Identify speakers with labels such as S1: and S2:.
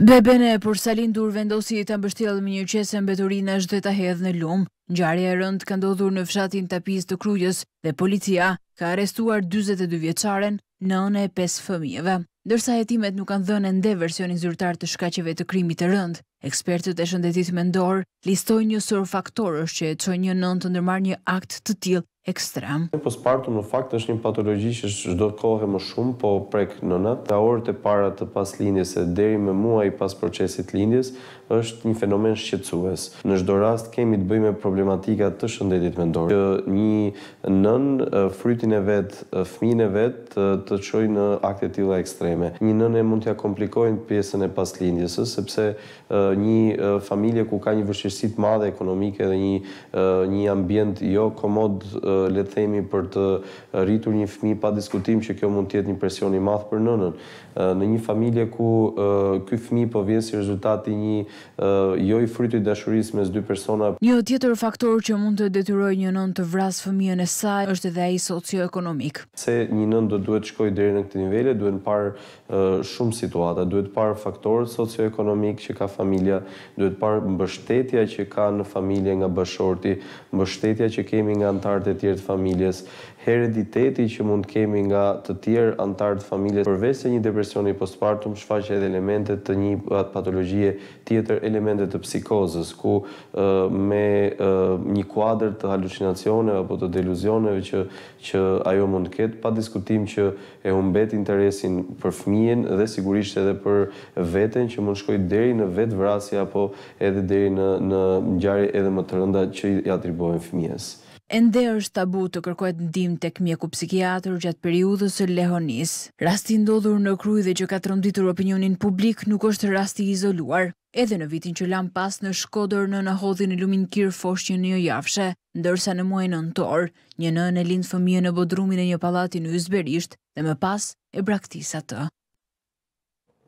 S1: Bebene, për salin dur vendosi të mbështjel më një qese mbeturinash dhe të hedhë në lumë. Gjarja e rënd ka ndodhur në fshatin tapis të krujës dhe policia ka arestuar 22 vjeqaren në në 5 fëmijëve. Dërsa jetimet nuk kanë dhënë ndë versionin zyrtar të shkacheve të krimit të rënd, Ekspertët e shëndetit mendor listojnë një sur faktorës që e qojnë një nën të ndërmar një akt të tjil ekstrem.
S2: Po spartu në fakt është një patologi që shdo të kohë më shumë, po prek në natë. Ta orët e para të pas lindjes e deri me muaj pas procesit lindjes është një fenomen shqetsues. Në shdo rast kemi të bëjme problematika të shëndetit mendor. Që një nën frytin e vetë, fmin e vetë të, të qojnë në akte tila ekstreme. Një nën e mund t'ja komplikojnë pjesën e pas lindjesës, sepse një familje ku ka një vështirësi të madhe ekonomike dhe një një ambient jo komod le të themi për të rritur një fëmijë pa diskutim që kjo mund të jetë një presion i madh për nënën në një familje ku ky fëmijë po vjen si rezultati një jo i frytit dashurisë mes dy persona
S1: një tjetër faktor që mund të detyrojë një nën të vrasë fëmijën e saj është edhe ai socioekonomik
S2: se një nën do duhet shkojë deri në këtë nivele të parë shumë situata duhet parë faktorët socioekonomik që ka familja familja, duhet parë mbështetja që ka në familje nga bëshorti, mbështetja që kemi nga antarët e tjertë familjes, herediteti që mund kemi nga të tjerë antarët familjes, përvese një depresioni postpartum, shfaq edhe elementet të një patologjie tjetër elementet të psikozës, ku me një kuadr të halucinacione apo të deluzioneve që, që ajo mund ketë, pa diskutim që e humbet interesin për fëmijën dhe sigurisht edhe për veten që mund shkojë deri në vetë vrasje apo edhe deri në në ngjarje edhe më të rënda që i atribohen fëmijës.
S1: Ende është tabu të kërkohet ndihmë tek mjeku psikiatër gjatë periudhës së lehonis. Rasti ndodhur në Kruj dhe që ka tronditur opinionin publik nuk është rasti i izoluar. Edhe në vitin që lam pas në Shkodër në në hodhin e lumin kir foshqin një jafshe, ndërsa në muaj nëntor, një nën e lindë në bodrumin e një palatin në Yzberisht dhe më pas e braktisa të.